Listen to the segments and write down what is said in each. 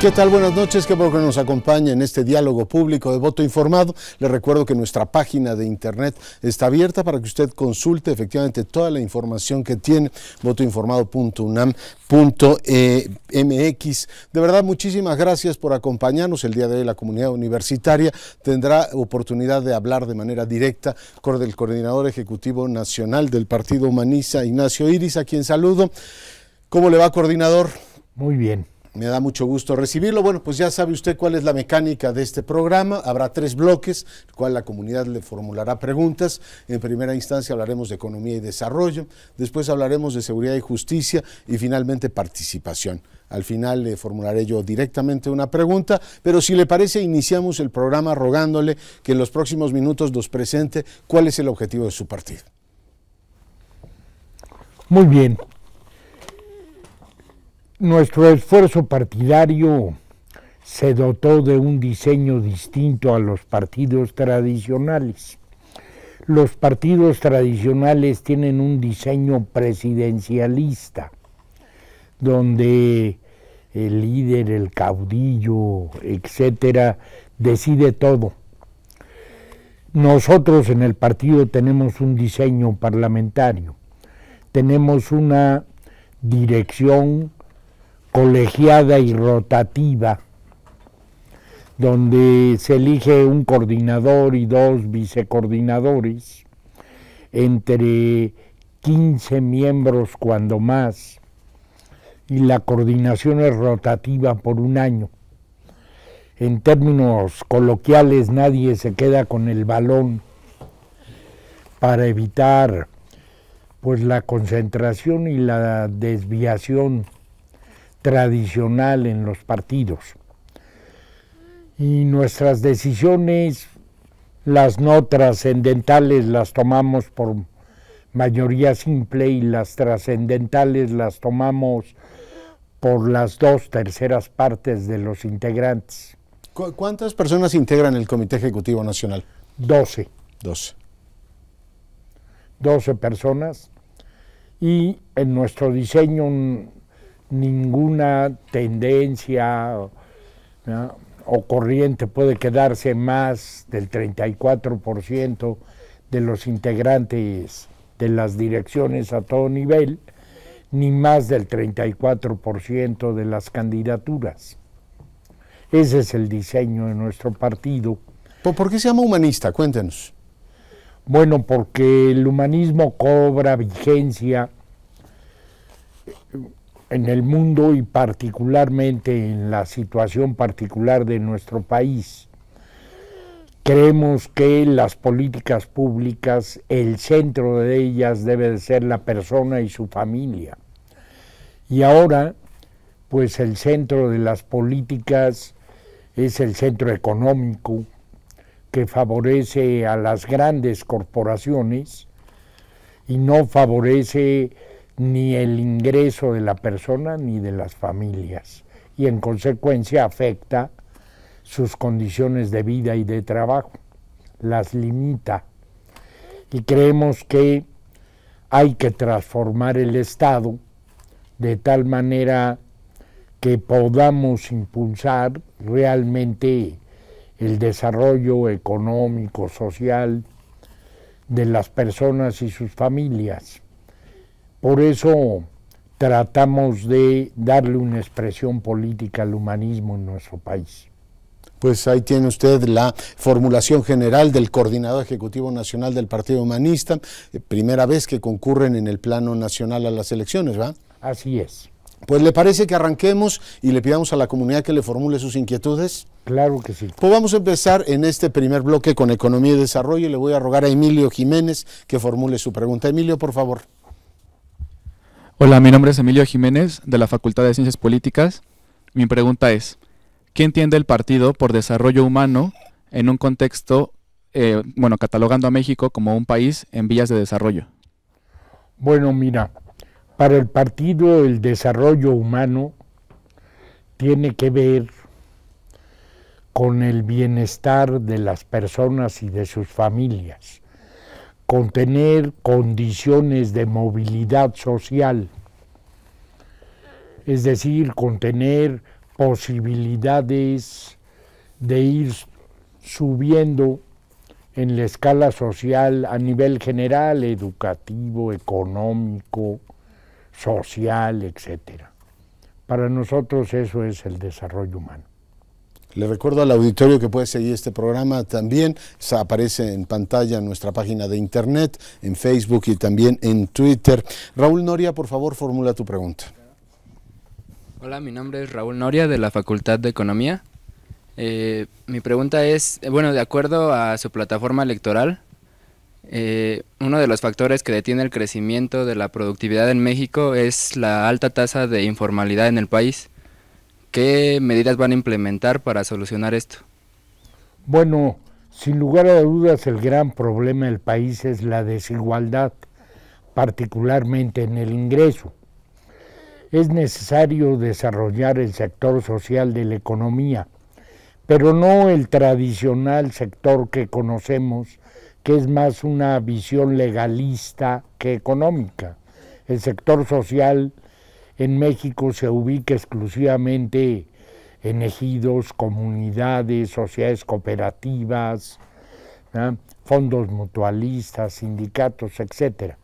¿Qué tal? Buenas noches, qué bueno que nos acompaña en este diálogo público de voto informado. Les recuerdo que nuestra página de internet está abierta para que usted consulte efectivamente toda la información que tiene, votoinformado.unam.mx. E de verdad, muchísimas gracias por acompañarnos. El día de hoy la comunidad universitaria tendrá oportunidad de hablar de manera directa con el coordinador ejecutivo nacional del Partido Humanista, Ignacio Iris, a quien saludo. ¿Cómo le va, coordinador? Muy bien. Me da mucho gusto recibirlo. Bueno, pues ya sabe usted cuál es la mecánica de este programa. Habrá tres bloques, el cual la comunidad le formulará preguntas. En primera instancia hablaremos de economía y desarrollo, después hablaremos de seguridad y justicia y finalmente participación. Al final le formularé yo directamente una pregunta, pero si le parece iniciamos el programa rogándole que en los próximos minutos nos presente cuál es el objetivo de su partido. Muy bien, nuestro esfuerzo partidario se dotó de un diseño distinto a los partidos tradicionales. Los partidos tradicionales tienen un diseño presidencialista, donde el líder, el caudillo, etcétera, decide todo. Nosotros en el partido tenemos un diseño parlamentario, tenemos una dirección colegiada y rotativa, donde se elige un coordinador y dos vicecoordinadores, entre 15 miembros cuando más, y la coordinación es rotativa por un año. En términos coloquiales, nadie se queda con el balón para evitar pues la concentración y la desviación tradicional en los partidos. Y nuestras decisiones, las no trascendentales las tomamos por mayoría simple y las trascendentales las tomamos por las dos terceras partes de los integrantes. ¿Cuántas personas integran el Comité Ejecutivo Nacional? Doce. Doce. Doce personas. Y en nuestro diseño ninguna tendencia o corriente puede quedarse más del 34% de los integrantes de las direcciones a todo nivel, ni más del 34% de las candidaturas. Ese es el diseño de nuestro partido. ¿Por qué se llama humanista? Cuéntenos. Bueno, porque el humanismo cobra vigencia en el mundo y particularmente en la situación particular de nuestro país. Creemos que las políticas públicas, el centro de ellas debe ser la persona y su familia. Y ahora, pues el centro de las políticas es el centro económico que favorece a las grandes corporaciones y no favorece ni el ingreso de la persona ni de las familias y en consecuencia afecta sus condiciones de vida y de trabajo, las limita. Y creemos que hay que transformar el Estado de tal manera que podamos impulsar realmente el desarrollo económico, social de las personas y sus familias. Por eso tratamos de darle una expresión política al humanismo en nuestro país. Pues ahí tiene usted la formulación general del Coordinador Ejecutivo Nacional del Partido Humanista, eh, primera vez que concurren en el plano nacional a las elecciones, ¿va? Así es. Pues le parece que arranquemos y le pidamos a la comunidad que le formule sus inquietudes. Claro que sí. Pues vamos a empezar en este primer bloque con Economía y Desarrollo y le voy a rogar a Emilio Jiménez que formule su pregunta. Emilio, por favor. Hola, mi nombre es Emilio Jiménez de la Facultad de Ciencias Políticas. Mi pregunta es, ¿qué entiende el partido por desarrollo humano en un contexto, eh, bueno, catalogando a México como un país en vías de desarrollo? Bueno, mira, para el partido el desarrollo humano tiene que ver con el bienestar de las personas y de sus familias contener condiciones de movilidad social, es decir, contener posibilidades de ir subiendo en la escala social a nivel general, educativo, económico, social, etc. Para nosotros eso es el desarrollo humano. Le recuerdo al auditorio que puede seguir este programa también. aparece en pantalla en nuestra página de internet, en Facebook y también en Twitter. Raúl Noria, por favor, formula tu pregunta. Hola, mi nombre es Raúl Noria de la Facultad de Economía. Eh, mi pregunta es, eh, bueno, de acuerdo a su plataforma electoral, eh, uno de los factores que detiene el crecimiento de la productividad en México es la alta tasa de informalidad en el país. ¿Qué medidas van a implementar para solucionar esto? Bueno, sin lugar a dudas el gran problema del país es la desigualdad, particularmente en el ingreso. Es necesario desarrollar el sector social de la economía, pero no el tradicional sector que conocemos, que es más una visión legalista que económica. El sector social en México se ubica exclusivamente en ejidos, comunidades, sociedades cooperativas, fondos mutualistas, sindicatos, etc.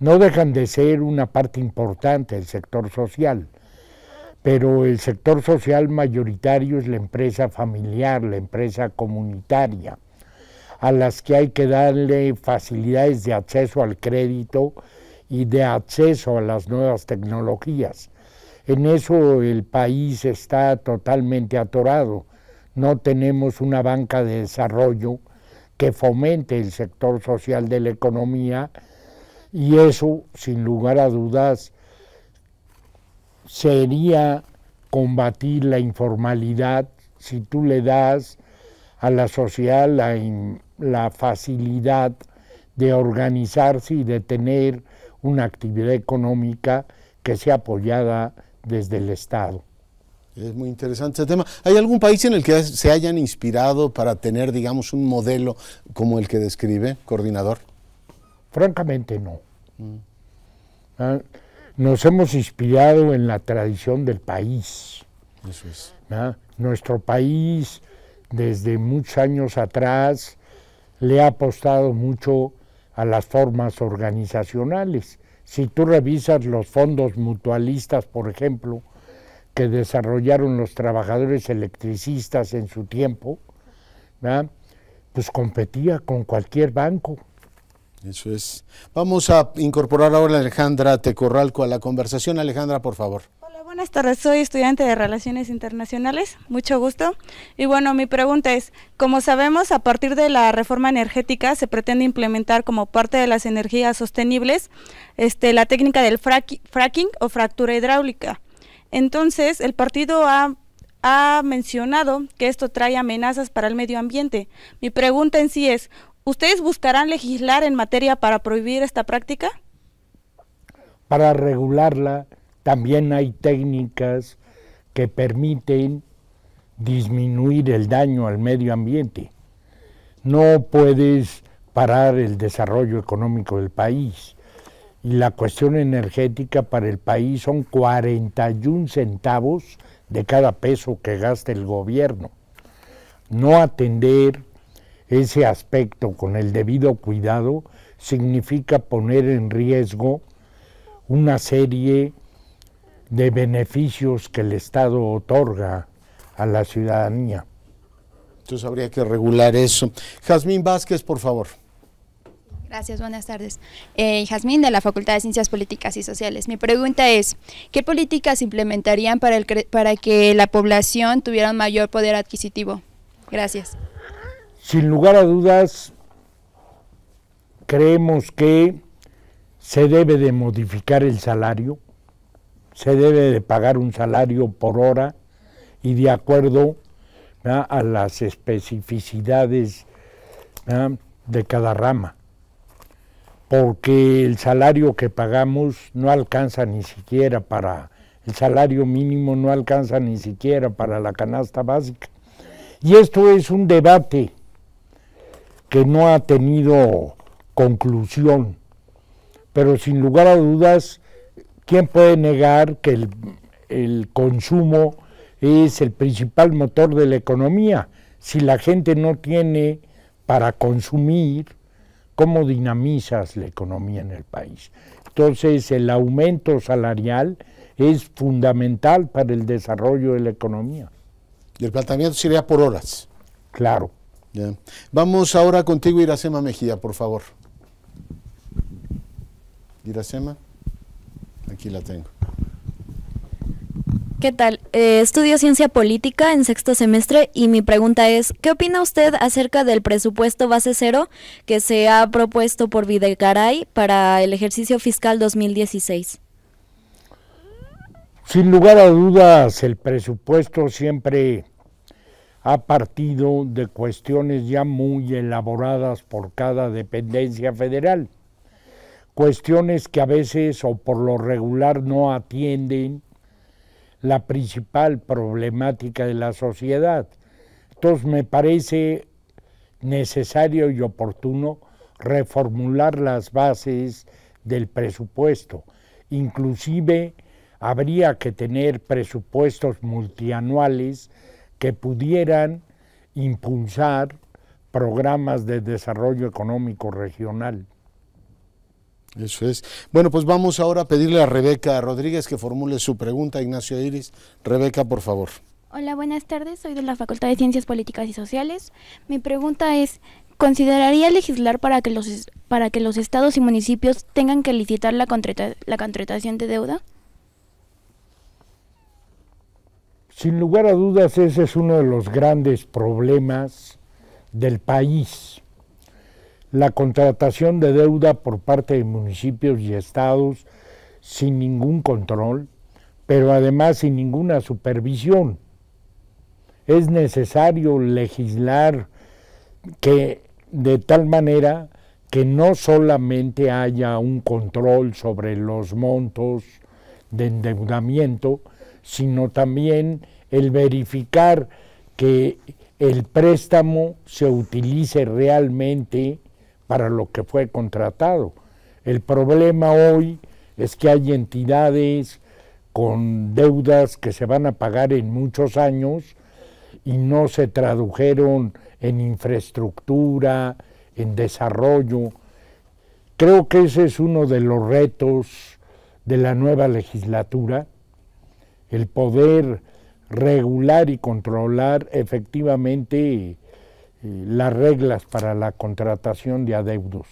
No dejan de ser una parte importante del sector social, pero el sector social mayoritario es la empresa familiar, la empresa comunitaria, a las que hay que darle facilidades de acceso al crédito y de acceso a las nuevas tecnologías. En eso el país está totalmente atorado. No tenemos una banca de desarrollo que fomente el sector social de la economía y eso, sin lugar a dudas, sería combatir la informalidad si tú le das a la sociedad la, la facilidad de organizarse y de tener una actividad económica que sea apoyada desde el Estado. Es muy interesante ese tema. ¿Hay algún país en el que se hayan inspirado para tener, digamos, un modelo como el que describe, coordinador? Francamente, no. Mm. Ah, nos hemos inspirado en la tradición del país. Eso es. Ah, nuestro país, desde muchos años atrás, le ha apostado mucho a las formas organizacionales. Si tú revisas los fondos mutualistas, por ejemplo, que desarrollaron los trabajadores electricistas en su tiempo, pues competía con cualquier banco. Eso es. Vamos a incorporar ahora a Alejandra Tecorralco a la conversación. Alejandra, por favor. Buenas tardes, soy estudiante de Relaciones Internacionales, mucho gusto. Y bueno, mi pregunta es, como sabemos, a partir de la reforma energética se pretende implementar como parte de las energías sostenibles este, la técnica del fracking o fractura hidráulica. Entonces, el partido ha mencionado que esto trae amenazas para el medio ambiente. Mi pregunta en sí es, ¿ustedes buscarán legislar en materia para prohibir esta práctica? Para regularla también hay técnicas que permiten disminuir el daño al medio ambiente. No puedes parar el desarrollo económico del país. Y la cuestión energética para el país son 41 centavos de cada peso que gasta el gobierno. No atender ese aspecto con el debido cuidado significa poner en riesgo una serie de de beneficios que el Estado otorga a la ciudadanía. Entonces habría que regular eso. Jazmín Vázquez, por favor. Gracias, buenas tardes. Eh, Jazmín, de la Facultad de Ciencias Políticas y Sociales. Mi pregunta es, ¿qué políticas implementarían para, el para que la población tuviera mayor poder adquisitivo? Gracias. Sin lugar a dudas, creemos que se debe de modificar el salario se debe de pagar un salario por hora y de acuerdo a las especificidades de cada rama, porque el salario que pagamos no alcanza ni siquiera para, el salario mínimo no alcanza ni siquiera para la canasta básica. Y esto es un debate que no ha tenido conclusión, pero sin lugar a dudas ¿Quién puede negar que el, consumo es el principal motor de la economía? Si la gente no tiene para consumir, ¿cómo dinamizas la economía en el país? Entonces el aumento salarial es fundamental para el desarrollo de la economía. Y el planteamiento sería por horas. Claro. Vamos ahora contigo, Iracema Mejía, por favor. Iracema. Aquí la tengo. ¿Qué tal? Eh, estudio ciencia política en sexto semestre y mi pregunta es, ¿qué opina usted acerca del presupuesto base cero que se ha propuesto por Videgaray para el ejercicio fiscal 2016? Sin lugar a dudas, el presupuesto siempre ha partido de cuestiones ya muy elaboradas por cada dependencia federal cuestiones que a veces o por lo regular no atienden la principal problemática de la sociedad. Entonces me parece necesario y oportuno reformular las bases del presupuesto. Inclusive habría que tener presupuestos multianuales que pudieran impulsar programas de desarrollo económico regional. Eso es. Bueno, pues vamos ahora a pedirle a Rebeca Rodríguez que formule su pregunta, Ignacio Iris. Rebeca, por favor. Hola, buenas tardes. Soy de la Facultad de Ciencias Políticas y Sociales. Mi pregunta es, ¿consideraría legislar para que los, para que los estados y municipios tengan que licitar la contratación de deuda? Sin lugar a dudas, ese es uno de los grandes problemas del país la contratación de deuda por parte de municipios y estados sin ningún control, pero además sin ninguna supervisión. Es necesario legislar que de tal manera que no solamente haya un control sobre los montos de endeudamiento, sino también el verificar que el préstamo se utilice realmente para lo que fue contratado. El problema hoy es que hay entidades con deudas que se van a pagar en muchos años y no se tradujeron en infraestructura, en desarrollo. Creo que ese es uno de los retos de la nueva legislatura, el poder regular y controlar efectivamente eh, las reglas para la contratación de adeudos.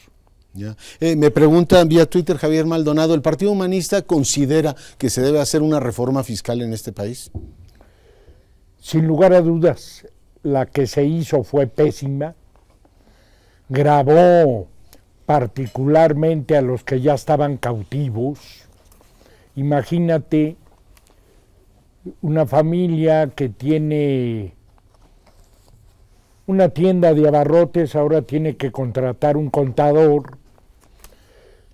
Eh, me preguntan vía Twitter Javier Maldonado, ¿el Partido Humanista considera que se debe hacer una reforma fiscal en este país? Sin lugar a dudas, la que se hizo fue pésima, grabó particularmente a los que ya estaban cautivos. Imagínate una familia que tiene una tienda de abarrotes ahora tiene que contratar un contador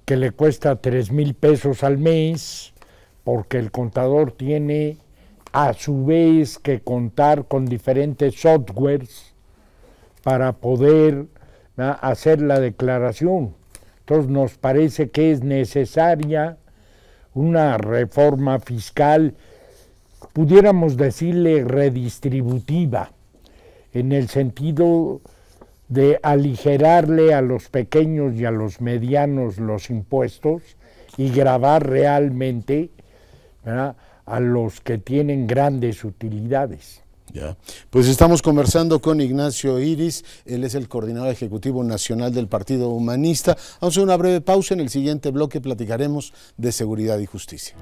que le cuesta tres mil pesos al mes, porque el contador tiene a su vez que contar con diferentes softwares para poder hacer la declaración. Entonces nos parece que es necesaria una reforma fiscal, pudiéramos decirle redistributiva en el sentido de aligerarle a los pequeños y a los medianos los impuestos y grabar realmente a los que tienen grandes utilidades. Ya. Pues estamos conversando con Ignacio Iris, él es el coordinador ejecutivo nacional del Partido Humanista. Vamos a una breve pausa, en el siguiente bloque platicaremos de seguridad y justicia.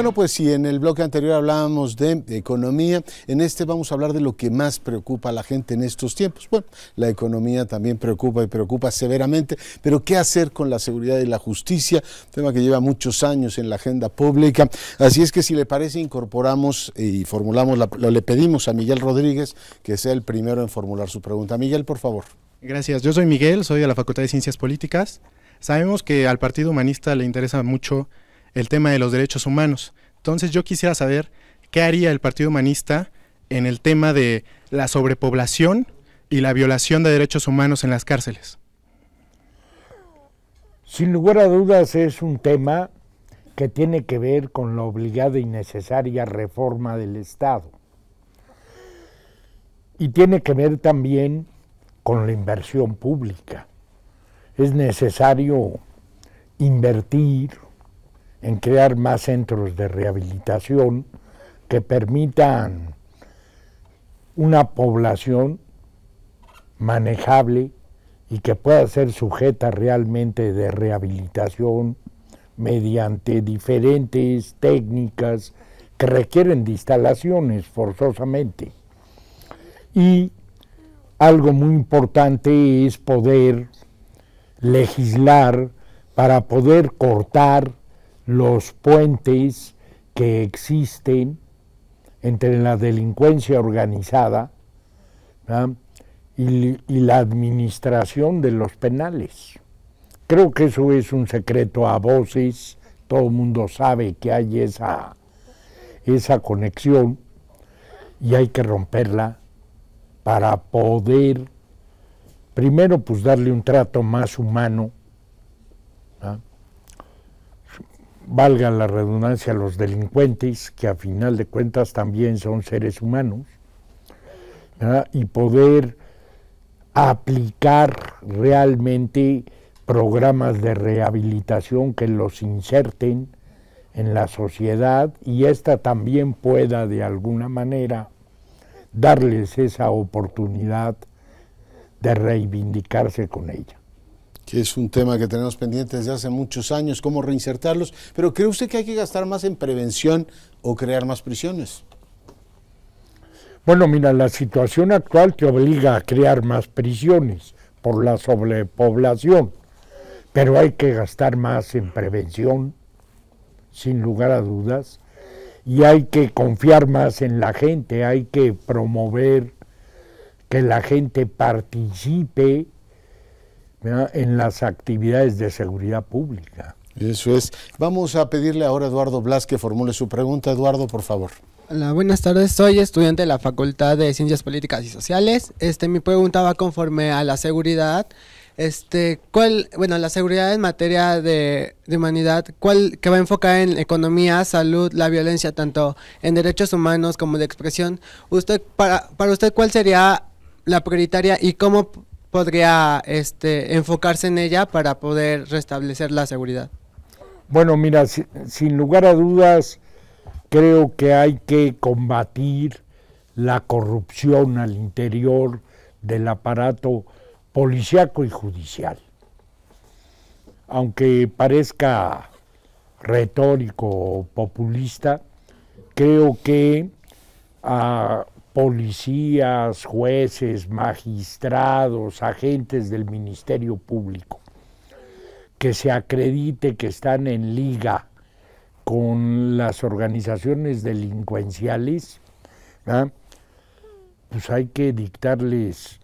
Bueno, pues si en el bloque anterior hablábamos de economía, en este vamos a hablar de lo que más preocupa a la gente en estos tiempos. Bueno, la economía también preocupa y preocupa severamente, pero ¿qué hacer con la seguridad y la justicia? Tema que lleva muchos años en la agenda pública. Así es que si le parece, incorporamos y formulamos, la, le pedimos a Miguel Rodríguez que sea el primero en formular su pregunta. Miguel, por favor. Gracias. Yo soy Miguel, soy de la Facultad de Ciencias Políticas. Sabemos que al Partido Humanista le interesa mucho el tema de los derechos humanos. Entonces yo quisiera saber qué haría el Partido Humanista en el tema de la sobrepoblación y la violación de derechos humanos en las cárceles. Sin lugar a dudas es un tema que tiene que ver con la obligada y necesaria reforma del Estado. Y tiene que ver también con la inversión pública. Es necesario invertir en crear más centros de rehabilitación que permitan una población manejable y que pueda ser sujeta realmente de rehabilitación mediante diferentes técnicas que requieren de instalaciones forzosamente. Y algo muy importante es poder legislar para poder cortar los puentes que existen entre la delincuencia organizada y, la administración de los penales. Creo que eso es un secreto a voces, todo el mundo sabe que hay esa, esa conexión y hay que romperla para poder, primero, pues darle un trato más humano valga la redundancia, los delincuentes, que a final de cuentas también son seres humanos, y poder aplicar realmente programas de rehabilitación que los inserten en la sociedad y esta también pueda de alguna manera darles esa oportunidad de reivindicarse con ella que es un tema que tenemos pendiente desde hace muchos años, cómo reinsertarlos. Pero ¿cree usted que hay que gastar más en prevención o crear más prisiones? Bueno, mira, la situación actual te obliga a crear más prisiones por la sobrepoblación, pero hay que gastar más en prevención, sin lugar a dudas, y hay que confiar más en la gente, hay que promover que la gente participe en las actividades de seguridad pública. Eso es. Vamos a pedirle ahora a Eduardo Blas que formule su pregunta. Eduardo, por favor. Hola, buenas tardes. Soy estudiante de la Facultad de Ciencias Políticas y Sociales. Este, mi pregunta va conforme a la seguridad. Este, ¿cuál, bueno, la seguridad en materia de, humanidad, cuál que va a enfocar en economía, salud, la violencia, tanto en derechos humanos como de expresión? Usted, para, para usted, ¿cuál sería la prioritaria y cómo podría este, enfocarse en ella para poder restablecer la seguridad? Bueno, mira, sin lugar a dudas, creo que hay que combatir la corrupción al interior del aparato policiaco y judicial. Aunque parezca retórico o populista, creo que a ah, policías, jueces, magistrados, agentes del Ministerio Público, que se acredite que están en liga con las organizaciones delincuenciales, pues hay que dictarles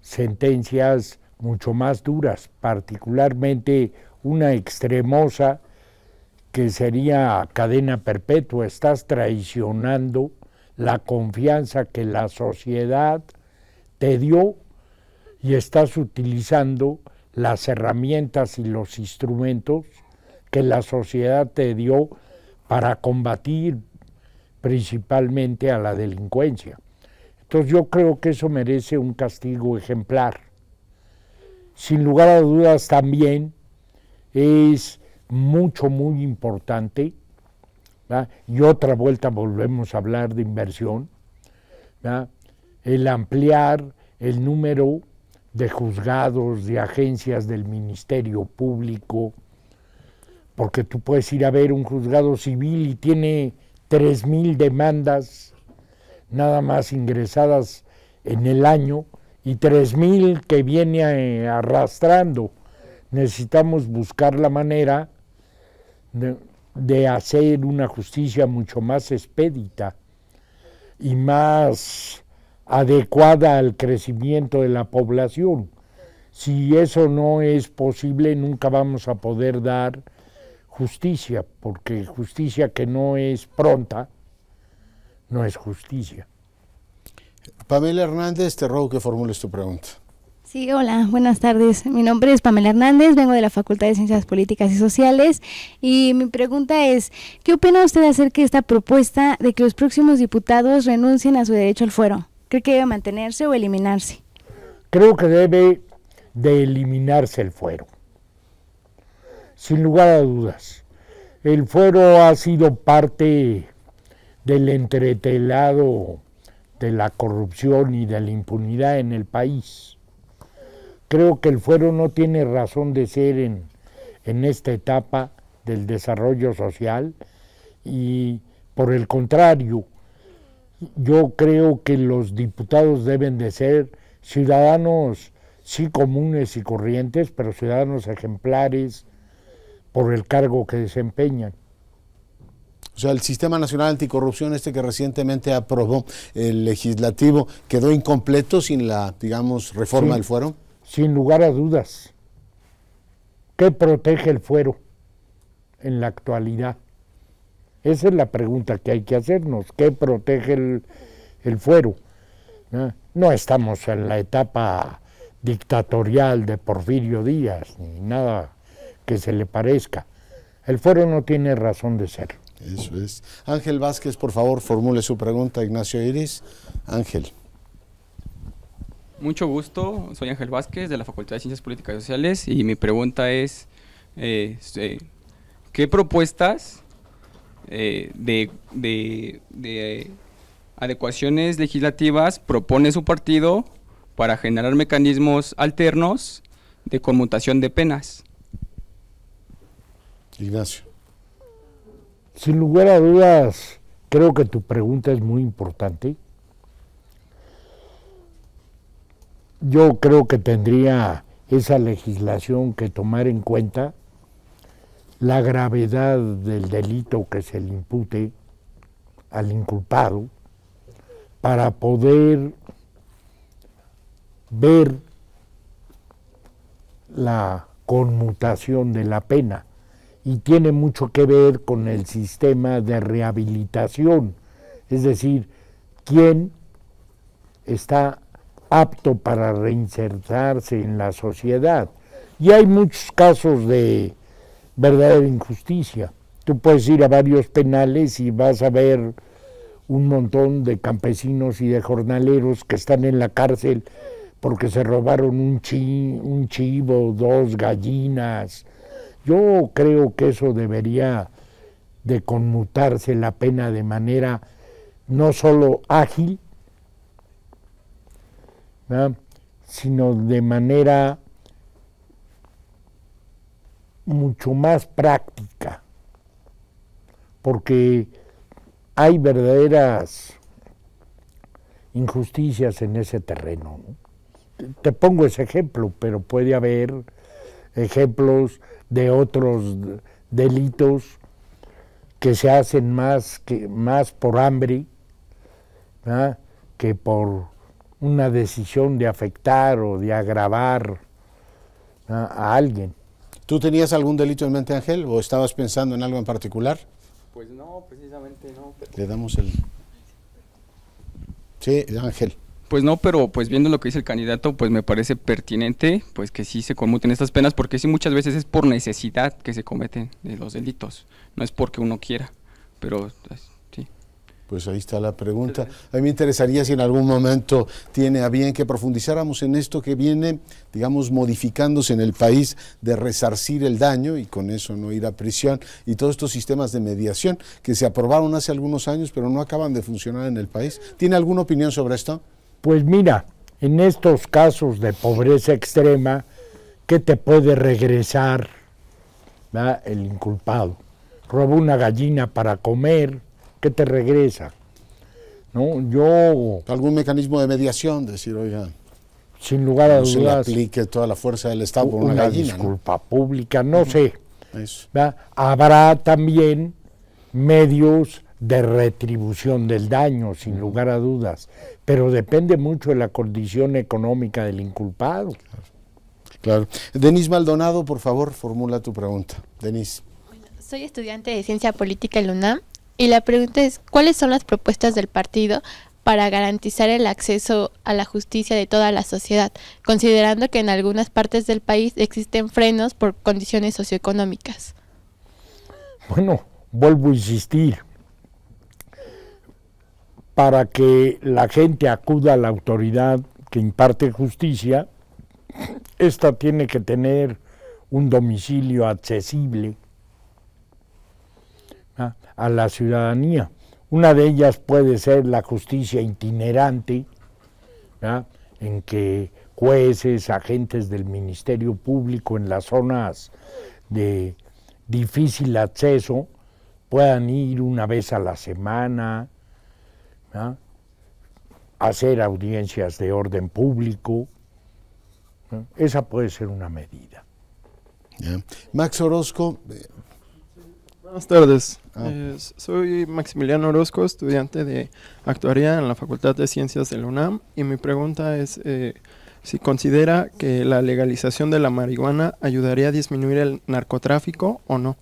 sentencias mucho más duras, particularmente una extremosa que sería cadena perpetua, estás traicionando la confianza que la sociedad te dio y estás utilizando las herramientas y los instrumentos que la sociedad te dio para combatir principalmente a la delincuencia. Entonces yo creo que eso merece un castigo ejemplar. Sin lugar a dudas también es mucho, muy importante y otra vuelta volvemos a hablar de inversión, el ampliar el número de juzgados, de agencias del Ministerio Público, porque tú puedes ir a ver un juzgado civil y tiene 3.000 demandas nada más ingresadas en el año y 3.000 que viene eh, arrastrando. Necesitamos buscar la manera de, de hacer una justicia mucho más expedita y más adecuada al crecimiento de la población. Si eso no es posible, nunca vamos a poder dar justicia, porque justicia que no es pronta, no es justicia. Pamela Hernández, te robo que formules tu pregunta. Sí, hola, buenas tardes. Mi nombre es Pamela Hernández, vengo de la Facultad de Ciencias Políticas y Sociales y mi pregunta es, ¿qué opina usted acerca de esta propuesta de que los próximos diputados renuncien a su derecho al fuero? ¿Cree que debe mantenerse o eliminarse? Creo que debe de eliminarse el fuero, sin lugar a dudas. El fuero ha sido parte del entretelado de la corrupción y de la impunidad en el país Creo que el fuero no tiene razón de ser en, esta etapa del desarrollo social y por el contrario, yo creo que los diputados deben de ser ciudadanos, sí comunes y corrientes, pero ciudadanos ejemplares por el cargo que desempeñan. O sea, el Sistema Nacional Anticorrupción, este que recientemente aprobó el legislativo, quedó incompleto sin la, digamos, reforma del fuero sin lugar a dudas, ¿qué protege el fuero en la actualidad? Esa es la pregunta que hay que hacernos, ¿qué protege el, fuero? No estamos en la etapa dictatorial de Porfirio Díaz, ni nada que se le parezca. El fuero no tiene razón de ser. Eso es. Ángel Vázquez, por favor, formule su pregunta, Ignacio Iris. Ángel. Mucho gusto, soy Ángel Vázquez de la Facultad de Ciencias Políticas y Sociales y mi pregunta es, este, ¿qué propuestas eh, de, de adecuaciones legislativas propone su partido para generar mecanismos alternos de conmutación de penas? Ignacio. Sin lugar a dudas, creo que tu pregunta es muy importante yo creo que tendría esa legislación que tomar en cuenta la gravedad del delito que se le impute al inculpado para poder ver la conmutación de la pena y tiene mucho que ver con el sistema de rehabilitación, es decir, quién está apto para reinsertarse en la sociedad. Y hay muchos casos de verdadera injusticia. Tú puedes ir a varios penales y vas a ver un montón de campesinos y de jornaleros que están en la cárcel porque se robaron un, chi, un chivo, dos gallinas. Yo creo que eso debería de conmutarse la pena de manera no solo ágil, sino de manera mucho más práctica, porque hay verdaderas injusticias en ese terreno. Te pongo ese ejemplo, pero puede haber ejemplos de otros delitos que se hacen más, que, más por hambre que por una decisión de afectar o de agravar a, alguien. ¿Tú tenías algún delito en mente, Ángel, o estabas pensando en algo en particular? Pues no, precisamente no. Le damos el... Sí, Ángel. Pues no, pero pues viendo lo que dice el candidato, pues me parece pertinente pues que sí se conmuten estas penas, porque sí muchas veces es por necesidad que se cometen los delitos, no es porque uno quiera, pero pues, pues ahí está la pregunta. A mí me interesaría si en algún momento tiene a bien que profundizáramos en esto que viene, digamos, modificándose en el país de resarcir el daño y con eso no ir a prisión y todos estos sistemas de mediación que se aprobaron hace algunos años pero no acaban de funcionar en el país. ¿Tiene alguna opinión sobre esto? Pues mira, en estos casos de pobreza extrema, ¿qué te puede regresar el inculpado? Robó una gallina para comer que te regresa. ¿no? Yo... ¿Algún mecanismo de mediación? Decir, oiga... Sin lugar a dudas. Se aplique toda la fuerza del Estado por una, disculpa pública, no sé. Habrá también medios de retribución del daño, sin lugar a dudas, pero depende mucho de la condición económica del inculpado. Claro. Denis Maldonado, por favor, formula tu pregunta. Denis. soy estudiante de Ciencia Política en la UNAM y la pregunta es, ¿cuáles son las propuestas del partido para garantizar el acceso a la justicia de toda la sociedad, considerando que en algunas partes del país existen frenos por condiciones socioeconómicas? Bueno, vuelvo a insistir, para que la gente acuda a la autoridad que imparte justicia, esta tiene que tener un domicilio accesible a la ciudadanía. Una de ellas puede ser la justicia itinerante, en que jueces, agentes del Ministerio Público en las zonas de difícil acceso puedan ir una vez a la semana, a hacer audiencias de orden público. Esa puede ser una medida. Max Orozco. Eh. Buenas tardes. Ah. Eh, soy Maximiliano Orozco, estudiante de actuaría en la Facultad de Ciencias de la UNAM y mi pregunta es eh, si considera que la legalización de la marihuana ayudaría a disminuir el narcotráfico o no.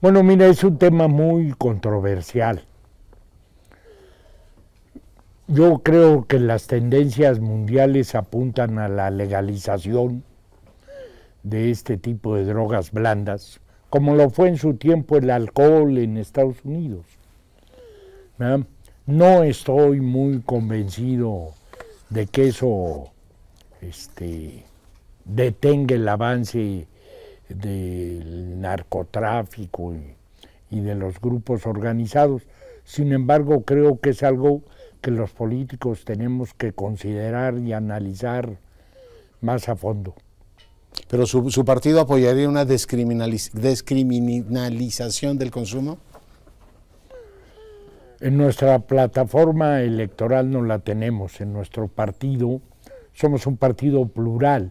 Bueno, mira, es un tema muy controversial. Yo creo que las tendencias mundiales apuntan a la legalización de este tipo de drogas blandas como lo fue en su tiempo el alcohol en Estados Unidos. No estoy muy convencido de que eso este, detenga el avance del narcotráfico y, de los grupos organizados. Sin embargo, creo que es algo que los políticos tenemos que considerar y analizar más a fondo. ¿Pero su, su partido apoyaría una descriminalización del consumo? En nuestra plataforma electoral no la tenemos, en nuestro partido somos un partido plural,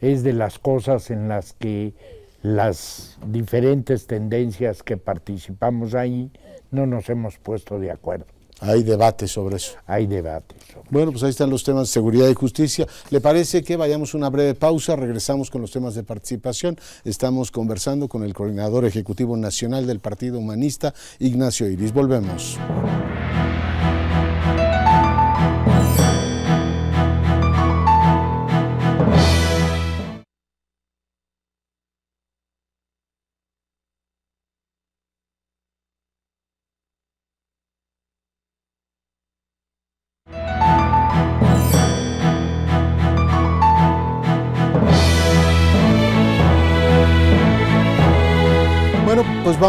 es de las cosas en las que las diferentes tendencias que participamos ahí no nos hemos puesto de acuerdo. Hay debate sobre eso. Hay debate. bueno, pues ahí están los temas de seguridad y justicia. ¿Le parece que vayamos una breve pausa? Regresamos con los temas de participación. Estamos conversando con el coordinador ejecutivo nacional del Partido Humanista, Ignacio Iris. Volvemos.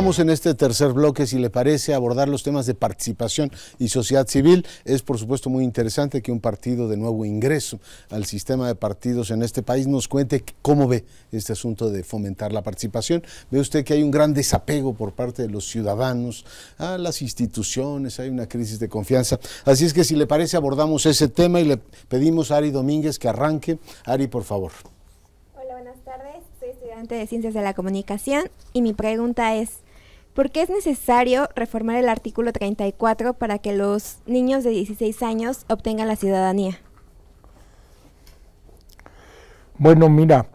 en este tercer bloque, si le parece, abordar los temas de participación y sociedad civil. Es, por supuesto, muy interesante que un partido de nuevo ingreso al sistema de partidos en este país nos cuente cómo ve este asunto de fomentar la participación. Ve usted que hay un gran desapego por parte de los ciudadanos a las instituciones, hay una crisis de confianza. Así es que, si le parece, abordamos ese tema y le pedimos a Ari Domínguez que arranque. Ari, por favor Hola, buenas tardes, soy estudiante de Ciencias de la Comunicación y mi pregunta es, ¿Por qué es necesario reformar el artículo 34 para que los niños de 16 años obtengan la ciudadanía? Bueno, mira,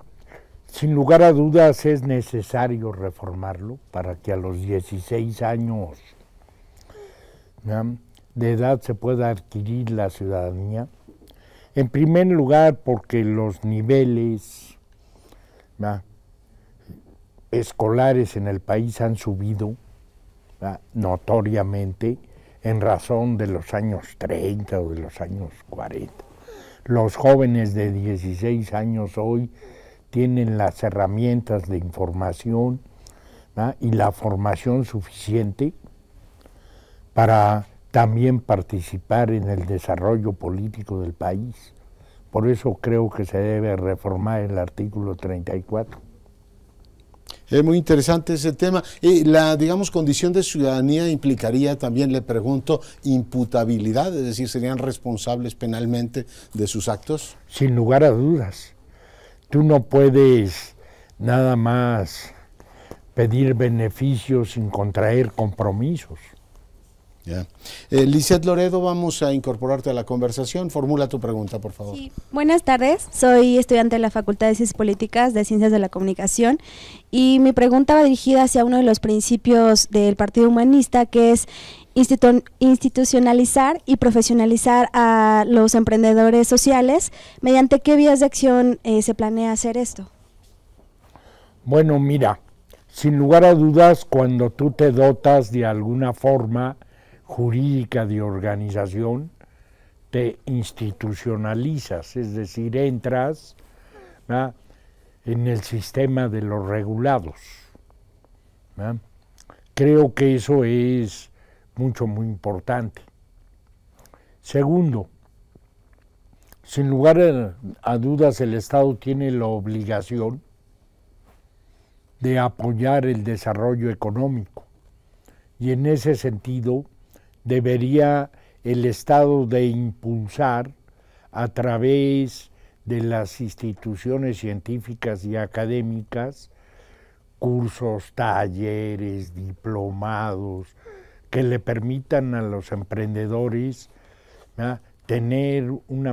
sin lugar a dudas es necesario reformarlo para que a los 16 años de edad se pueda adquirir la ciudadanía. En primer lugar, porque los niveles escolares en el país han subido notoriamente en razón de los años 30 o de los años 40. Los jóvenes de 16 años hoy tienen las herramientas de información y la formación suficiente para también participar en el desarrollo político del país. Por eso creo que se debe reformar el artículo 34. Es muy interesante ese tema. Y la, digamos, condición de ciudadanía implicaría también, le pregunto, imputabilidad, es decir, ¿serían responsables penalmente de sus actos? Sin lugar a dudas. Tú no puedes nada más pedir beneficios sin contraer compromisos. Ya. Eh, Loredo, vamos a incorporarte a la conversación. Formula tu pregunta, por favor. Buenas tardes, soy estudiante de la Facultad de Ciencias Políticas de Ciencias de la Comunicación y mi pregunta va dirigida hacia uno de los principios del Partido Humanista, que es institucionalizar y profesionalizar a los emprendedores sociales. ¿Mediante qué vías de acción eh, se planea hacer esto? Bueno, mira, sin lugar a dudas, cuando tú te dotas de alguna forma, jurídica de organización, te institucionalizas, es decir, entras en el sistema de los regulados. Creo que eso es mucho, muy importante. Segundo, sin lugar a dudas el Estado tiene la obligación de apoyar el desarrollo económico. Y en ese sentido, debería el Estado de impulsar a través de las instituciones científicas y académicas cursos, talleres, diplomados, que le permitan a los emprendedores tener una,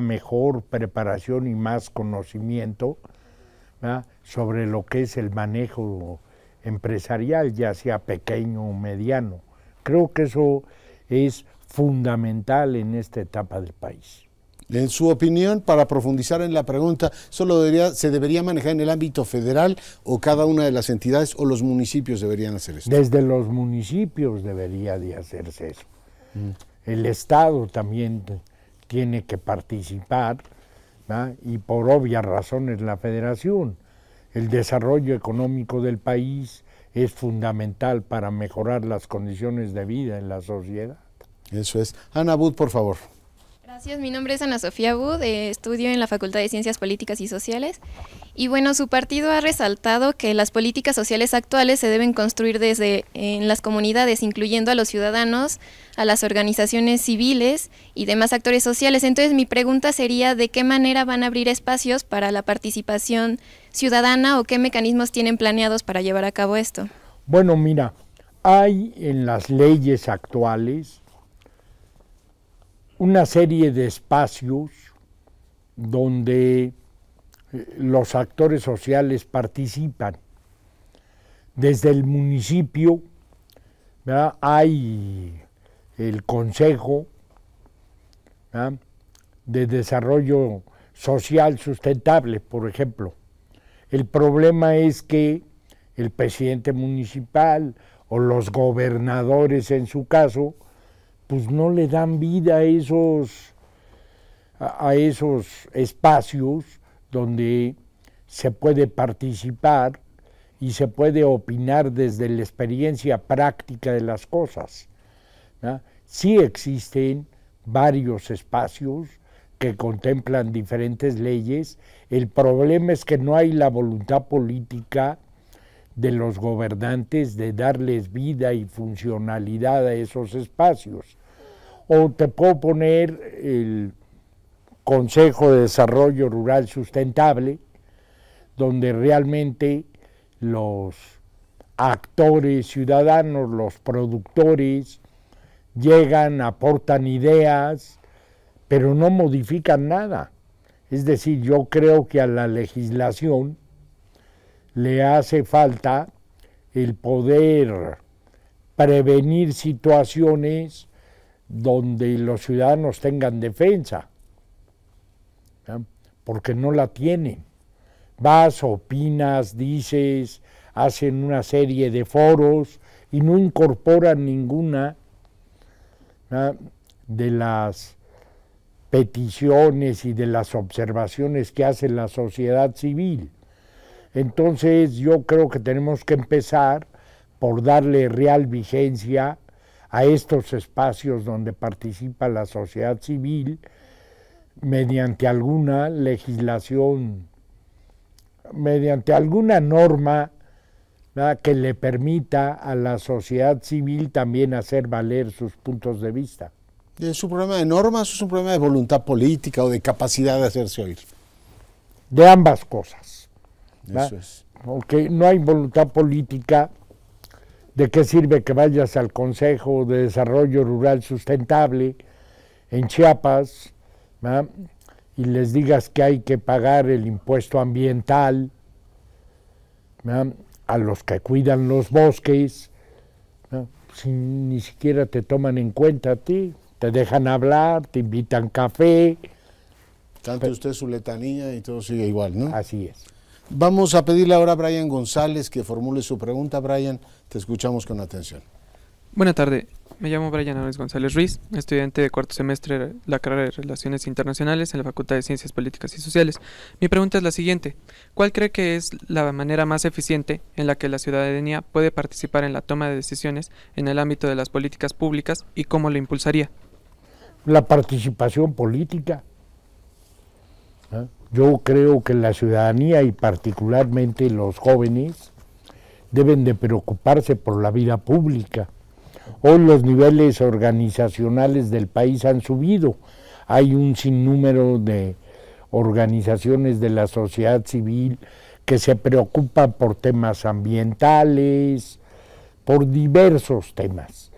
mejor preparación y más conocimiento sobre lo que es el manejo empresarial, ya sea pequeño o mediano. Creo que eso es fundamental en esta etapa del país. En su opinión, para profundizar en la pregunta, ¿solo debería, se debería manejar en el ámbito federal o cada una de las entidades o los municipios deberían hacer eso? Desde los municipios debería de hacerse eso. Mm. El Estado también tiene que participar y por obvias razones la federación. El desarrollo económico del país es fundamental para mejorar las condiciones de vida en la sociedad. Eso es. Ana Bud, por favor. Gracias, mi nombre es Ana Sofía Bud, eh, estudio en la Facultad de Ciencias Políticas y Sociales. Y bueno, su partido ha resaltado que las políticas sociales actuales se deben construir desde en las comunidades, incluyendo a los ciudadanos, a las organizaciones civiles y demás actores sociales. Entonces, mi pregunta sería, ¿de qué manera van a abrir espacios para la participación? ciudadana o qué mecanismos tienen planeados para llevar a cabo esto? Bueno, mira, hay en las leyes actuales una serie de espacios donde eh, los actores sociales participan. Desde el municipio hay el Consejo de Desarrollo Social Sustentable, por ejemplo. El problema es que el presidente municipal o los gobernadores en su caso, pues no le dan vida a esos, a, esos espacios donde se puede participar y se puede opinar desde la experiencia práctica de las cosas. Sí existen varios espacios que contemplan diferentes leyes, el problema es que no hay la voluntad política de los gobernantes de darles vida y funcionalidad a esos espacios. O te puedo poner el Consejo de Desarrollo Rural Sustentable, donde realmente los actores ciudadanos, los productores, llegan, aportan ideas, pero no modifican nada. Es decir, yo creo que a la legislación le hace falta el poder prevenir situaciones donde los ciudadanos tengan defensa, porque no la tienen. Vas, opinas, dices, hacen una serie de foros y no incorporan ninguna de las peticiones y de las observaciones que hace la sociedad civil. Entonces yo creo que tenemos que empezar por darle real vigencia a estos espacios donde participa la sociedad civil mediante alguna legislación, mediante alguna norma que le permita a la sociedad civil también hacer valer sus puntos de vista. ¿Es un problema de normas o es un problema de voluntad política o de capacidad de hacerse oír? De ambas cosas. Eso es. no hay voluntad política. ¿De qué sirve que vayas al Consejo de Desarrollo Rural Sustentable en Chiapas y les digas que hay que pagar el impuesto ambiental a los que cuidan los bosques? Pues, si ni siquiera te toman en cuenta a ti te dejan hablar, te invitan café. Tanto usted su letanía y todo sigue igual, ¿no? Así es. Vamos a pedirle ahora a Brian González que formule su pregunta. Brian, te escuchamos con atención. Buenas tardes. Me llamo Brian Álvarez González Ruiz, estudiante de cuarto semestre de la carrera de Relaciones Internacionales en la Facultad de Ciencias Políticas y Sociales. Mi pregunta es la siguiente. ¿Cuál cree que es la manera más eficiente en la que la ciudadanía puede participar en la toma de decisiones en el ámbito de las políticas públicas y cómo lo impulsaría? la participación política. ¿Ah? Yo creo que la ciudadanía y particularmente los jóvenes deben de preocuparse por la vida pública. Hoy los niveles organizacionales del país han subido. Hay un sinnúmero de organizaciones de la sociedad civil que se preocupan por temas ambientales, por diversos temas.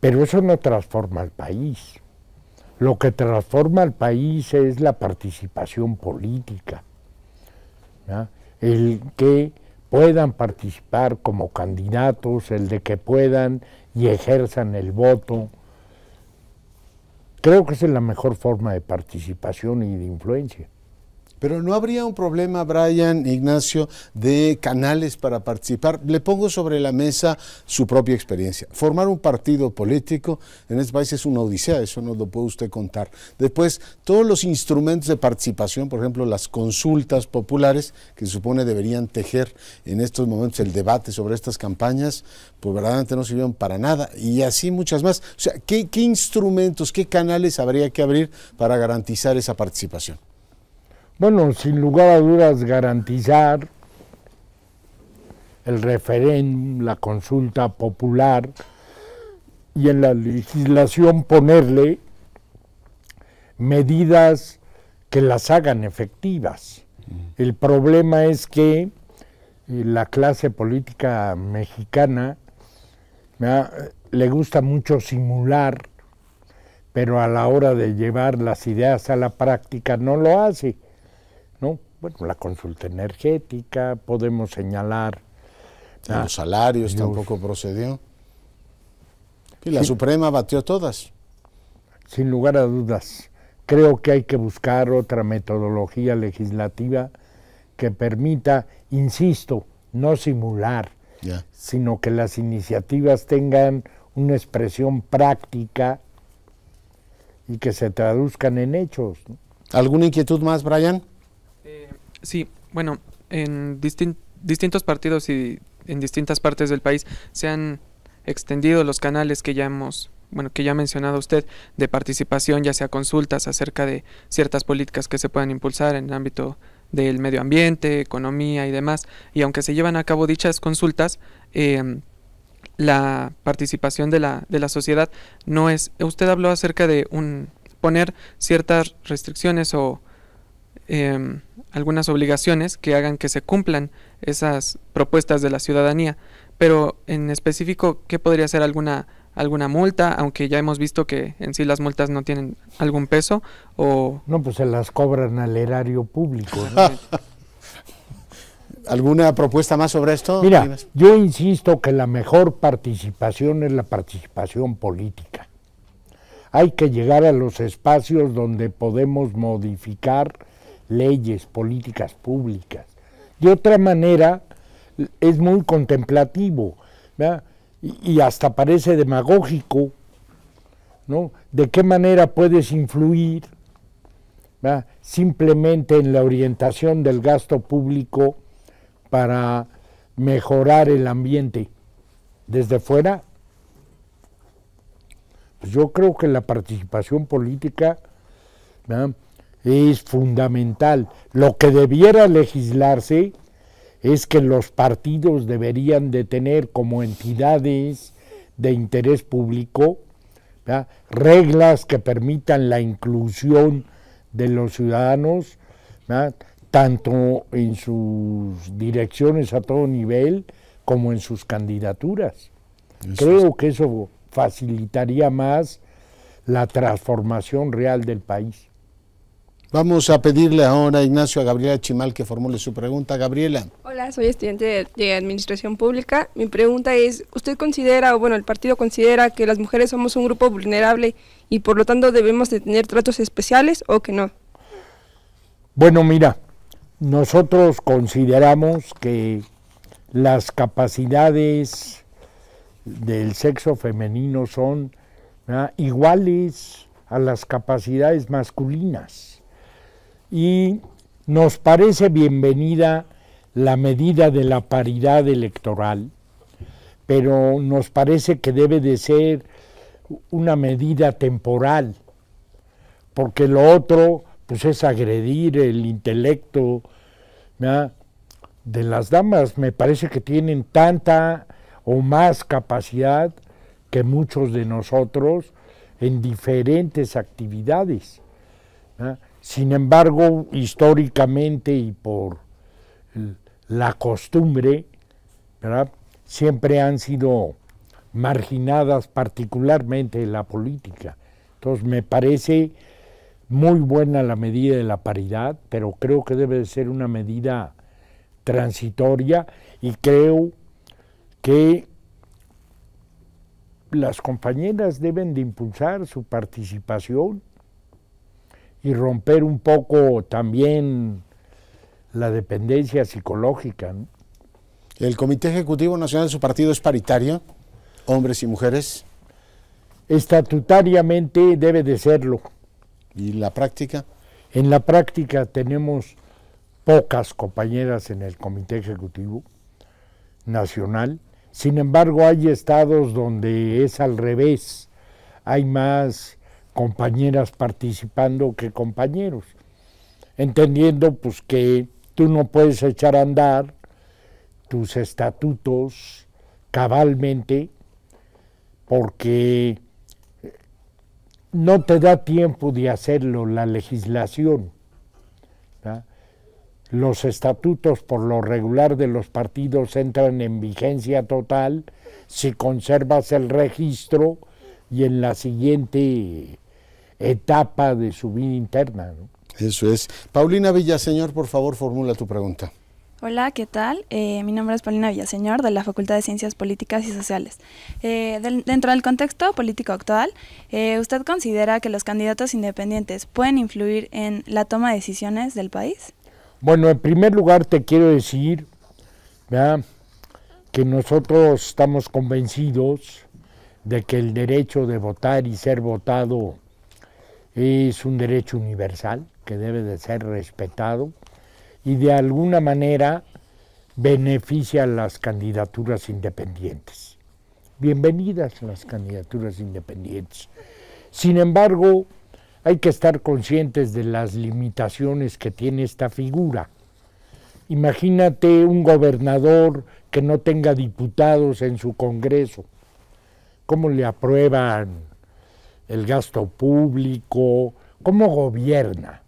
Pero eso no transforma al país. Lo que transforma al país es la participación política. El que puedan participar como candidatos, el de que puedan y ejerzan el voto. Creo que es la mejor forma de participación y de influencia. Pero no habría un problema, Brian, Ignacio, de canales para participar. Le pongo sobre la mesa su propia experiencia. Formar un partido político en este país es una odisea, eso no lo puede usted contar. Después, todos los instrumentos de participación, por ejemplo, las consultas populares, que se supone deberían tejer en estos momentos el debate sobre estas campañas, pues verdaderamente no sirvieron para nada. Y así muchas más. O sea, qué instrumentos, qué canales habría que abrir para garantizar esa participación? Bueno, sin lugar a dudas, garantizar el referéndum, la consulta popular y en la legislación ponerle medidas que las hagan efectivas. Mm. El problema es que eh, la clase política mexicana le gusta mucho simular, pero a la hora de llevar las ideas a la práctica no lo hace. ¿no? Bueno, la consulta energética, podemos señalar... los ah, salarios tampoco procedió. Y la Suprema batió todas. Sin lugar a dudas, creo que hay que buscar otra metodología legislativa que permita, insisto, no simular, sino que las iniciativas tengan una expresión práctica y que se traduzcan en hechos. ¿Alguna inquietud más, Brian? Sí, bueno, en distintos partidos y en distintas partes del país se han extendido los canales que ya hemos bueno, que ya ha mencionado usted, de participación, ya sea consultas acerca de ciertas políticas que se puedan impulsar en el ámbito del medio ambiente, economía y demás. Y aunque se llevan a cabo dichas consultas, em, la participación de la, de la sociedad no es... Usted habló acerca de un poner ciertas restricciones o eh, algunas obligaciones que hagan que se cumplan esas propuestas de la ciudadanía. Pero en específico, ¿qué podría ser alguna, alguna multa? Aunque ya hemos visto que en sí las multas no tienen algún peso o... No, pues se las cobran al erario público. ¿Alguna propuesta más sobre esto? Mira, yo insisto que la mejor participación es la participación política. Hay que llegar a los espacios donde podemos modificar leyes, políticas públicas. De otra manera, es muy contemplativo Y, hasta parece demagógico. ¿no? ¿De qué manera puedes influir simplemente en la orientación del gasto público para mejorar el ambiente desde fuera? Pues yo creo que la participación política es fundamental. Lo que debiera legislarse es que los partidos deberían de tener como entidades de interés público reglas que permitan la inclusión de los ciudadanos, tanto en sus direcciones a todo nivel como en sus candidaturas. Creo que eso facilitaría más la transformación real del país. Vamos a pedirle ahora a Ignacio a Gabriela Chimal que formule su pregunta. Gabriela. Hola, soy estudiante de Administración Pública. Mi pregunta es, ¿usted considera, o bueno, el partido considera que las mujeres somos un grupo vulnerable y por lo tanto debemos de tener tratos especiales o que no? Bueno, mira, nosotros consideramos que las capacidades del sexo femenino son iguales a las capacidades masculinas y nos parece bienvenida la medida de la paridad electoral, pero nos parece que debe de ser una medida temporal, porque lo otro pues es agredir el intelecto de las damas. Me parece que tienen tanta o más capacidad que muchos de nosotros en diferentes actividades. Sin embargo, históricamente y por la costumbre, siempre han sido marginadas particularmente en la política. Entonces me parece muy buena la medida de la paridad, pero creo que debe de ser una medida transitoria y creo que las compañeras deben de impulsar su participación y romper un poco también la dependencia psicológica. ¿El Comité Ejecutivo Nacional de su partido es paritario, hombres y mujeres? Estatutariamente debe de serlo. ¿Y la práctica? En la práctica tenemos pocas compañeras en el Comité Ejecutivo Nacional. Sin embargo, hay estados donde es al revés. Hay más compañeras participando que compañeros, entendiendo pues que tú no puedes echar a andar tus estatutos cabalmente porque no te da tiempo de hacerlo la legislación. Los estatutos por lo regular de los partidos entran en vigencia total si conservas el registro y en la siguiente etapa de su vida interna. Eso es. Paulina Villaseñor, por favor, formula tu pregunta. Hola, ¿qué tal? Eh, mi nombre es Paulina Villaseñor, de la Facultad de Ciencias Políticas y Sociales. Eh, dentro del contexto político actual, eh, ¿usted considera que los candidatos independientes pueden influir en la toma de decisiones del país? Bueno, en primer lugar te quiero decir que nosotros estamos convencidos de que el derecho de votar y ser votado es un derecho universal que debe de ser respetado y de alguna manera beneficia a las candidaturas independientes. Bienvenidas las candidaturas independientes. Sin embargo, hay que estar conscientes de las limitaciones que tiene esta figura. Imagínate un gobernador que no tenga diputados en su Congreso. ¿Cómo le aprueban el gasto público, cómo gobierna.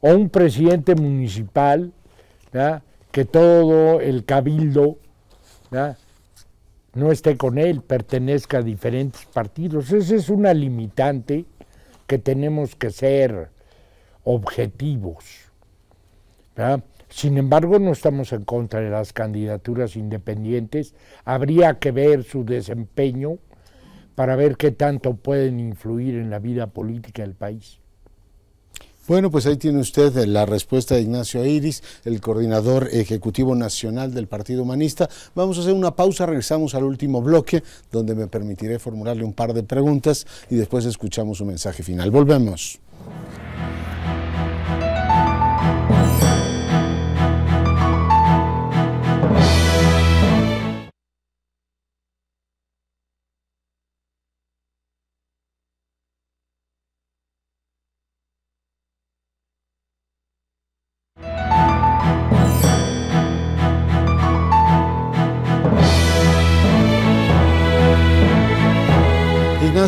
O un presidente municipal que todo el cabildo no esté con él, pertenezca a diferentes partidos. Esa es una limitante que tenemos que ser objetivos. Sin embargo, no estamos en contra de las candidaturas independientes. Habría que ver su desempeño para ver qué tanto pueden influir en la vida política del país. Bueno, pues ahí tiene usted eh, la respuesta de Ignacio Iris, el coordinador ejecutivo nacional del Partido Humanista. Vamos a hacer una pausa, regresamos al último bloque, donde me permitiré formularle un par de preguntas y después escuchamos su mensaje final. Volvemos.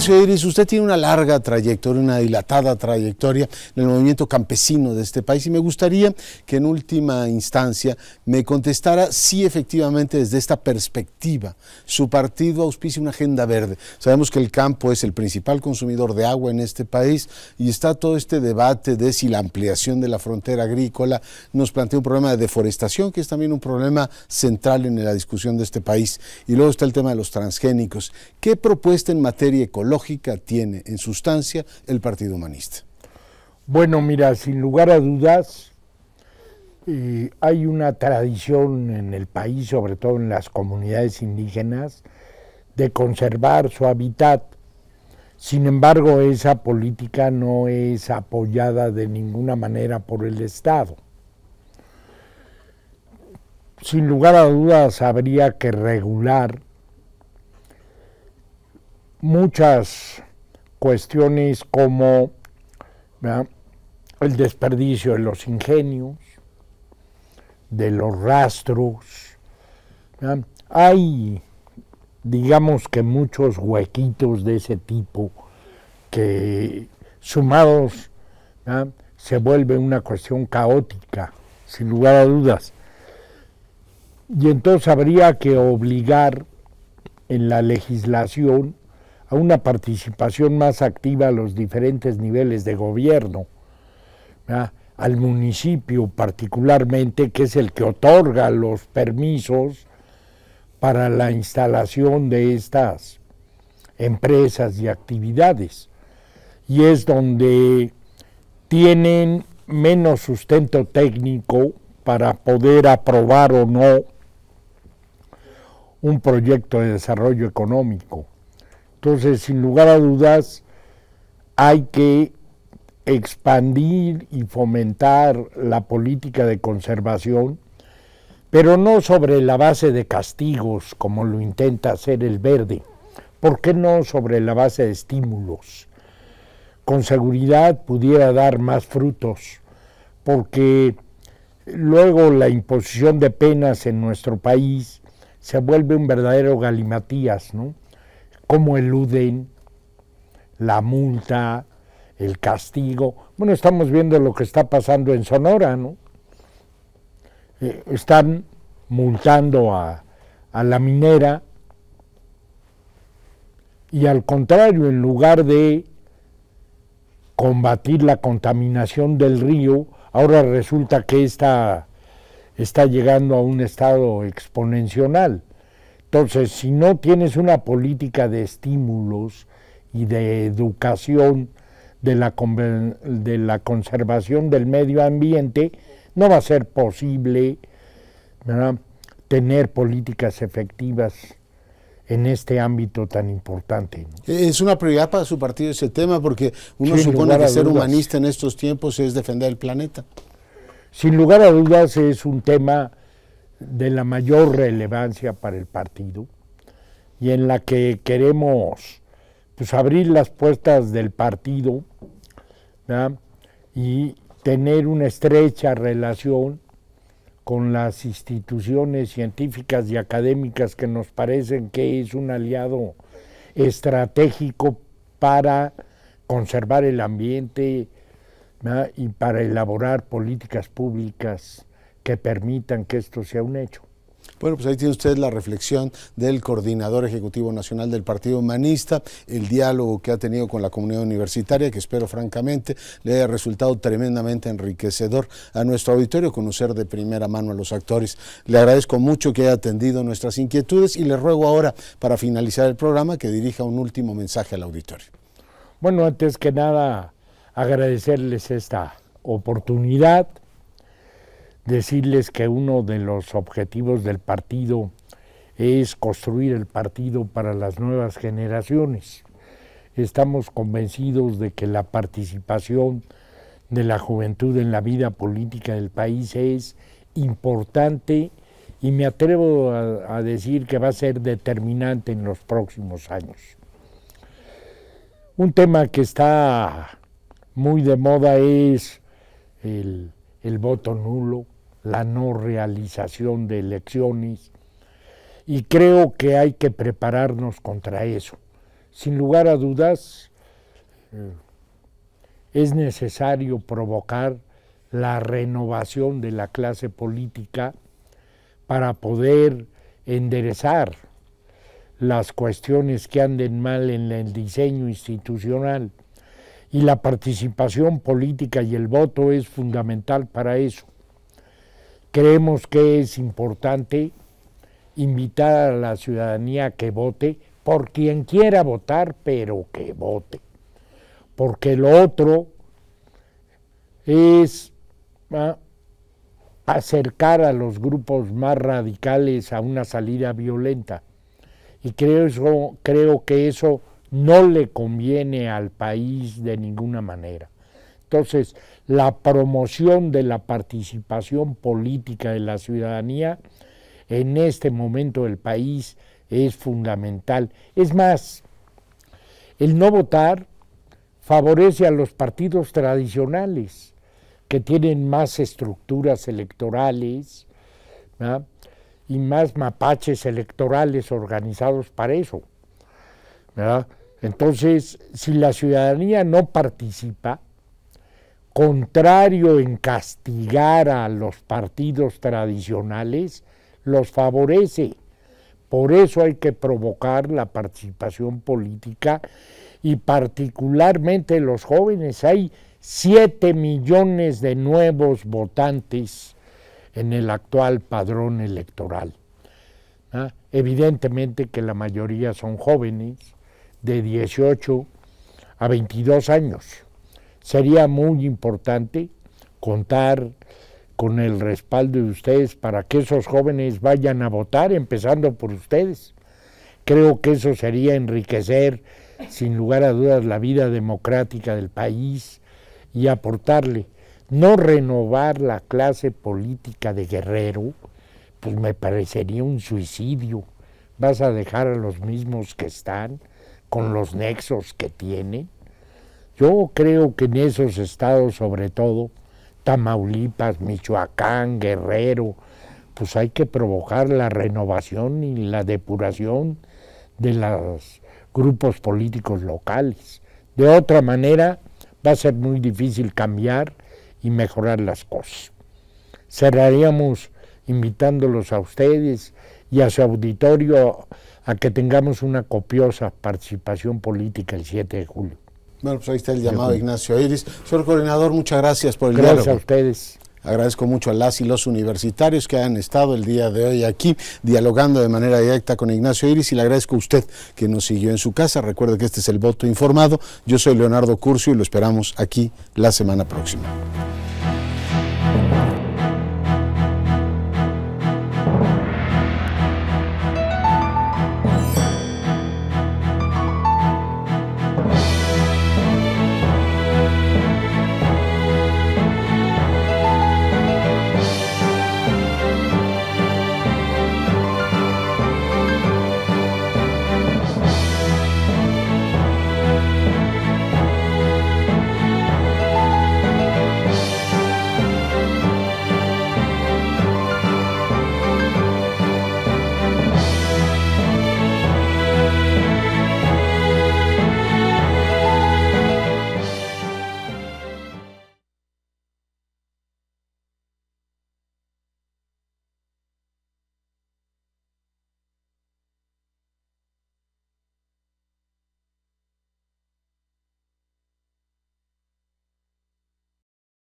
Iris, usted tiene una larga trayectoria, una dilatada trayectoria en el movimiento campesino de este país y me gustaría que en última instancia me contestara si efectivamente desde esta perspectiva su partido auspicia una agenda verde. Sabemos que el campo es el principal consumidor de agua en este país y está todo este debate de si la ampliación de la frontera agrícola nos plantea un problema de deforestación que es también un problema central en la discusión de este país. Y luego está el tema de los transgénicos. ¿Qué propuesta en materia ecológica? tiene en sustancia el Partido Humanista? Bueno, mira, sin lugar a dudas, eh, hay una tradición en el país, sobre todo en las comunidades indígenas, de conservar su hábitat. Sin embargo, esa política no es apoyada de ninguna manera por el Estado. Sin lugar a dudas, habría que regular muchas cuestiones como el desperdicio de los ingenios, de los rastros. Hay, digamos que muchos huequitos de ese tipo que sumados se vuelve una cuestión caótica, sin lugar a dudas. Y entonces habría que obligar en la legislación a una participación más activa a los diferentes niveles de gobierno, al municipio particularmente, que es el que otorga los permisos para la instalación de estas empresas y actividades. Y es donde tienen menos sustento técnico para poder aprobar o no un proyecto de desarrollo económico. Entonces, sin lugar a dudas, hay que expandir y fomentar la política de conservación, pero no sobre la base de castigos como lo intenta hacer el verde, ¿por qué no sobre la base de estímulos? Con seguridad pudiera dar más frutos, porque luego la imposición de penas en nuestro país se vuelve un verdadero galimatías, ¿no? cómo eluden la multa, el castigo. Bueno, estamos viendo lo que está pasando en Sonora, ¿no? Eh, están multando a, la minera y al contrario, en lugar de combatir la contaminación del río, ahora resulta que está llegando a un estado exponencial. Entonces, si no tienes una política de estímulos y de educación de la, de la conservación del medio ambiente, no va a ser posible tener políticas efectivas en este ámbito tan importante. Es una prioridad para su partido ese tema, porque uno supone que ser humanista en estos tiempos es defender el planeta. Sin lugar a dudas es un tema de la mayor relevancia para el partido y en la que queremos pues, abrir las puertas del partido y tener una estrecha relación con las instituciones científicas y académicas que nos parecen que es un aliado estratégico para conservar el ambiente y para elaborar políticas públicas que permitan que esto sea un hecho. Bueno, pues ahí tiene usted la reflexión del coordinador ejecutivo nacional del Partido Humanista, el diálogo que ha tenido con la comunidad universitaria, que espero francamente le haya resultado tremendamente enriquecedor a nuestro auditorio, conocer de primera mano a los actores. Le agradezco mucho que haya atendido nuestras inquietudes y le ruego ahora, para finalizar el programa, que dirija un último mensaje al auditorio. Bueno, antes que nada, agradecerles esta oportunidad decirles que uno de los objetivos del partido es construir el partido para las nuevas generaciones. Estamos convencidos de que la participación de la juventud en la vida política del país es importante y me atrevo a, decir que va a ser determinante en los próximos años. Un tema que está muy de moda es el el voto nulo, la no realización de elecciones, y creo que hay que prepararnos contra eso. Sin lugar a dudas, eh, es necesario provocar la renovación de la clase política para poder enderezar las cuestiones que anden mal en el diseño institucional y la participación política y el voto es fundamental para eso. Creemos que es importante invitar a la ciudadanía a que vote por quien quiera votar, pero que vote. Porque lo otro es ah, acercar a los grupos más radicales a una salida violenta. Y creo, creo que eso no le conviene al país de ninguna manera. Entonces, la promoción de la participación política de la ciudadanía en este momento del país es fundamental. Es más, el no votar favorece a los partidos tradicionales que tienen más estructuras electorales y más mapaches electorales organizados para eso. Entonces, si la ciudadanía no participa, contrario en castigar a los partidos tradicionales, los favorece. Por eso hay que provocar la participación política y particularmente los jóvenes. Hay 7 millones de nuevos votantes en el actual padrón electoral. ¿Ah? Evidentemente que la mayoría son jóvenes, de 18 a 22 años. Sería muy importante contar con el respaldo de ustedes para que esos jóvenes vayan a votar, empezando por ustedes. Creo que eso sería enriquecer, sin lugar a dudas, la vida democrática del país y aportarle. No renovar la clase política de Guerrero, pues me parecería un suicidio. Vas a dejar a los mismos que están con los nexos que tienen. Yo creo que en esos estados, sobre todo, Tamaulipas, Michoacán, Guerrero, pues hay que provocar la renovación y la depuración de los grupos políticos locales. De otra manera, va a ser muy difícil cambiar y mejorar las cosas. Cerraríamos invitándolos a ustedes y a su auditorio a que tengamos una copiosa participación política el 7 de julio. Bueno, pues ahí está el llamado Ignacio Iris. Señor coordinador, muchas gracias por el diálogo. Gracias a ustedes. Agradezco mucho a las y los universitarios que han estado el día de hoy aquí dialogando de manera directa con Ignacio Iris y le agradezco a usted que nos siguió en su casa. Recuerde que este es el voto informado. Yo soy Leonardo Curcio y lo esperamos aquí la semana próxima.